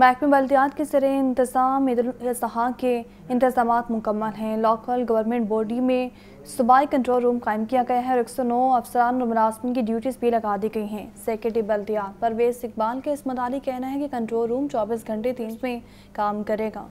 महकमे बल्दियात के सर इंतज़ाम सहा के इंतजाम मुकम्मल हैं लोकल गवर्नमेंट बॉडी में सूबाई कंट्रोल रूम कायम किया गया है और एक सौ नौ अफसरान और मुलाजमन की ड्यूटीज़ भी लगा दी गई हैं सेक्रेटरी बल्दियात परवेज इकबाल के इस मदारी कहना है कि कंट्रोल रूम चौबीस घंटे तीन में काम करेगा